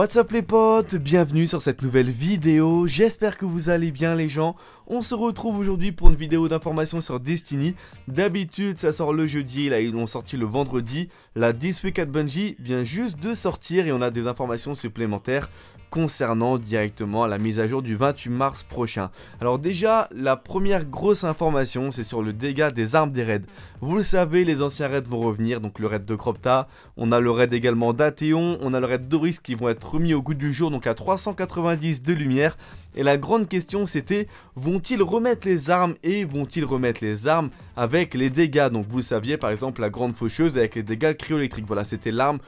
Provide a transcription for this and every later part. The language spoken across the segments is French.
What's up les potes, bienvenue sur cette nouvelle vidéo, j'espère que vous allez bien les gens. On se retrouve aujourd'hui pour une vidéo d'information sur Destiny. D'habitude, ça sort le jeudi, là ils l'ont sorti le vendredi. La This Week at Bungie vient juste de sortir et on a des informations supplémentaires concernant directement la mise à jour du 28 mars prochain. Alors déjà, la première grosse information, c'est sur le dégât des armes des raids. Vous le savez, les anciens raids vont revenir, donc le raid de Cropta, on a le raid également d'Athéon, on a le raid d'Oris qui vont être remis au goût du jour, donc à 390 de lumière. Et la grande question c'était, vont-ils remettre les armes et vont-ils remettre les armes avec les dégâts Donc vous saviez par exemple la grande faucheuse avec les dégâts cryoélectriques, voilà c'était l'arme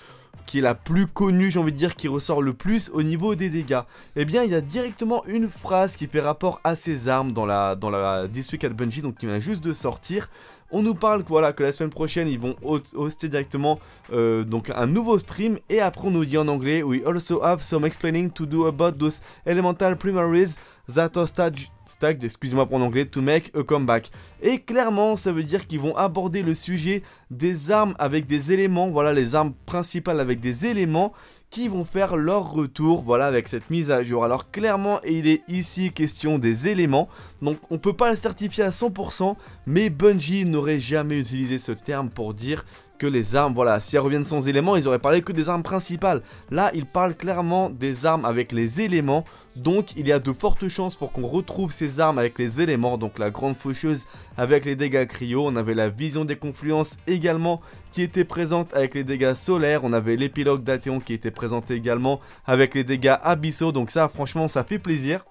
qui est la plus connue, j'ai envie de dire, qui ressort le plus au niveau des dégâts, et eh bien il y a directement une phrase qui fait rapport à ces armes dans la, dans la This Week at Bungie, donc qui vient juste de sortir. On nous parle voilà, que la semaine prochaine ils vont hoster directement euh, donc un nouveau stream et après on nous dit en anglais We also have some explaining to do about those elemental primaries that hostage Stack, excusez-moi pour l'anglais, to make a comeback. Et clairement, ça veut dire qu'ils vont aborder le sujet des armes avec des éléments, voilà, les armes principales avec des éléments qui vont faire leur retour, voilà, avec cette mise à jour. Alors clairement, il est ici question des éléments, donc on peut pas le certifier à 100%, mais Bungie n'aurait jamais utilisé ce terme pour dire les armes, voilà, si elles reviennent sans éléments, ils auraient parlé que des armes principales. Là, ils parlent clairement des armes avec les éléments, donc il y a de fortes chances pour qu'on retrouve ces armes avec les éléments, donc la grande faucheuse avec les dégâts cryo, on avait la vision des confluences également qui était présente avec les dégâts solaires, on avait l'épilogue d'Athéon qui était présenté également avec les dégâts abyssaux, donc ça franchement ça fait plaisir.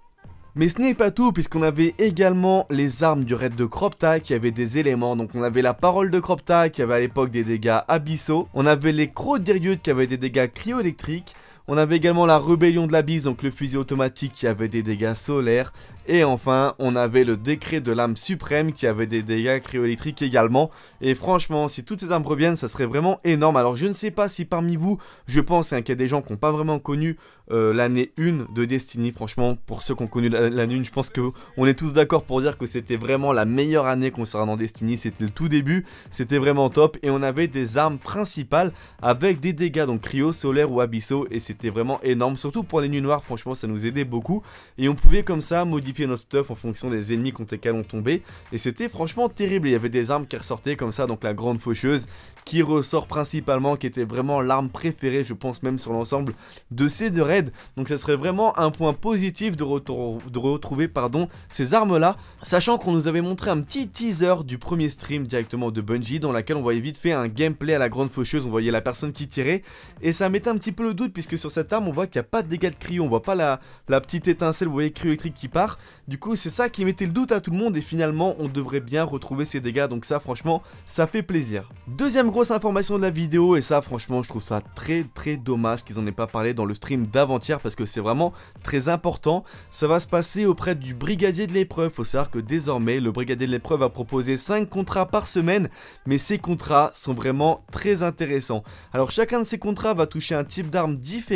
Mais ce n'est pas tout puisqu'on avait également les armes du raid de Cropta qui avaient des éléments. Donc on avait la parole de Cropta qui avait à l'époque des dégâts abyssaux. On avait les crocs d'Iryut qui avaient des dégâts cryoélectriques. On avait également la rébellion de la donc le fusil automatique qui avait des dégâts solaires. Et enfin, on avait le décret de l'âme suprême qui avait des dégâts cryoélectriques également. Et franchement, si toutes ces armes reviennent, ça serait vraiment énorme. Alors je ne sais pas si parmi vous, je pense hein, qu'il y a des gens qui n'ont pas vraiment connu euh, l'année 1 de Destiny. Franchement, pour ceux qui ont connu l'année 1, je pense qu'on est tous d'accord pour dire que c'était vraiment la meilleure année concernant Destiny. C'était le tout début, c'était vraiment top. Et on avait des armes principales avec des dégâts, donc cryo, solaire ou abysso Et c'était vraiment énorme. Surtout pour les nuits noires, franchement, ça nous aidait beaucoup. Et on pouvait comme ça modifier notre stuff en fonction des ennemis contre lesquels on tombait. Et c'était franchement terrible. Il y avait des armes qui ressortaient comme ça, donc la grande faucheuse qui ressort principalement, qui était vraiment l'arme préférée, je pense même sur l'ensemble de ces deux raids. Donc ça serait vraiment un point positif de, retrouver pardon, ces armes-là, sachant qu'on nous avait montré un petit teaser du premier stream directement de Bungie, dans laquelle on voyait vite fait un gameplay à la grande faucheuse, on voyait la personne qui tirait, et ça mettait un petit peu le doute puisque sur cette arme, on voit qu'il n'y a pas de dégâts de cryo, on voit pas la, la petite étincelle, vous voyez, électrique qui part. Du coup, c'est ça qui mettait le doute à tout le monde et finalement, on devrait bien retrouver ces dégâts, donc ça, franchement, ça fait plaisir. Deuxième grosse information de la vidéo, et ça, franchement, je trouve ça très très dommage qu'ils n'en aient pas parlé dans le stream d'avant-hier parce que c'est vraiment très important. Ça va se passer auprès du brigadier de l'épreuve, faut savoir que désormais, le brigadier de l'épreuve a proposé 5 contrats par semaine, mais ces contrats sont vraiment très intéressants. Alors, chacun de ces contrats va toucher un type d'arme différent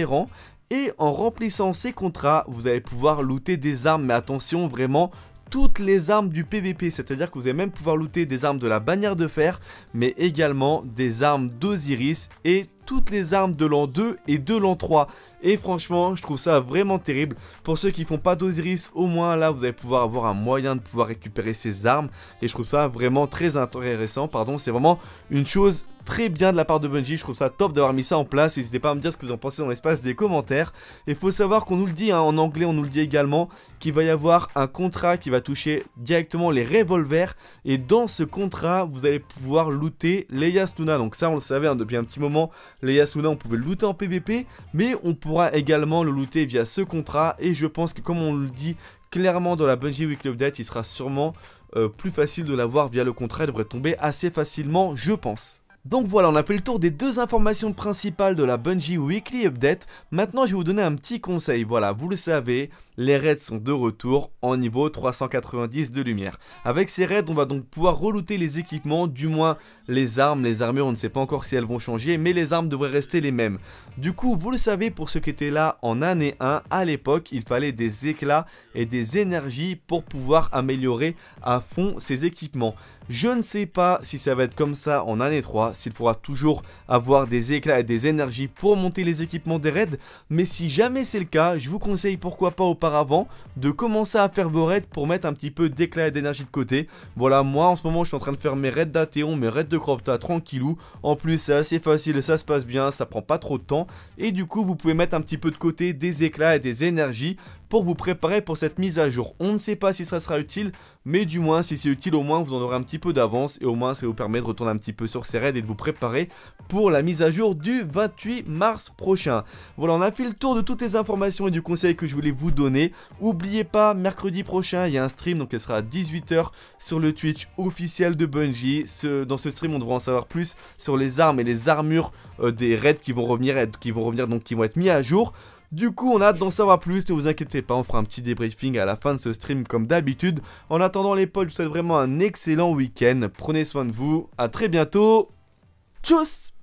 et en remplissant ces contrats, vous allez pouvoir looter des armes, mais attention vraiment toutes les armes du PVP, c'est-à-dire que vous allez même pouvoir looter des armes de la bannière de fer, mais également des armes d'Osiris et toutes les armes de l'an 2 et de l'an 3. Et franchement, je trouve ça vraiment terrible. Pour ceux qui font pas d'Osiris, au moins là, vous allez pouvoir avoir un moyen de pouvoir récupérer ces armes. Et je trouve ça vraiment très intéressant. Pardon, c'est vraiment une chose très bien de la part de Bungie, je trouve ça top d'avoir mis ça en place, n'hésitez pas à me dire ce que vous en pensez dans l'espace des commentaires, et faut savoir qu'on nous le dit, hein, en anglais on nous le dit également, qu'il va y avoir un contrat qui va toucher directement les revolvers, et dans ce contrat vous allez pouvoir looter les Yasuna, donc ça on le savait hein, depuis un petit moment, le Yasuna, on pouvait le looter en PVP, mais on pourra également le looter via ce contrat. Et je pense que comme on le dit clairement dans la Bungie Weekly Update, il sera sûrement euh, plus facile de l'avoir via le contrat. Il devrait tomber assez facilement, je pense. Donc voilà, on a fait le tour des deux informations principales de la Bungie Weekly Update. Maintenant, je vais vous donner un petit conseil. Voilà, vous le savez, les raids sont de retour en niveau 390 de lumière. Avec ces raids, on va donc pouvoir relooter les équipements, du moins les armes, les armures, on ne sait pas encore si elles vont changer, mais les armes devraient rester les mêmes. Du coup, vous le savez, pour ceux qui étaient là en année 1, à l'époque, il fallait des éclats et des énergies pour pouvoir améliorer à fond ces équipements. Je ne sais pas si ça va être comme ça en année 3, s'il faudra toujours avoir des éclats et des énergies pour monter les équipements des raids, mais si jamais c'est le cas, je vous conseille pourquoi pas au avant de commencer à faire vos raids pour mettre un petit peu d'éclat et d'énergie de côté. Voilà, moi en ce moment je suis en train de faire mes raids d'Athéon, mes raids de Cropta tranquillou. En plus c'est assez facile, ça se passe bien, ça prend pas trop de temps. Et du coup vous pouvez mettre un petit peu de côté des éclats et des énergies pour vous préparer pour cette mise à jour. On ne sait pas si ça sera utile, mais du moins si c'est utile au moins vous en aurez un petit peu d'avance et au moins ça vous permet de retourner un petit peu sur ces raids et de vous préparer pour la mise à jour du 28 mars prochain. Voilà, on a fait le tour de toutes les informations et du conseil que je voulais vous donner. Oubliez pas, mercredi prochain, il y a un stream, donc elle sera à 18h sur le Twitch officiel de Bungie. dans ce stream, on devra en savoir plus sur les armes et les armures euh, des raids qui vont revenir, qui vont revenir donc qui vont être mis à jour. Du coup, on a hâte d'en savoir plus, ne vous inquiétez pas, on fera un petit débriefing à la fin de ce stream comme d'habitude. En attendant les potes, je vous souhaite vraiment un excellent week-end, prenez soin de vous, à très bientôt, tchuss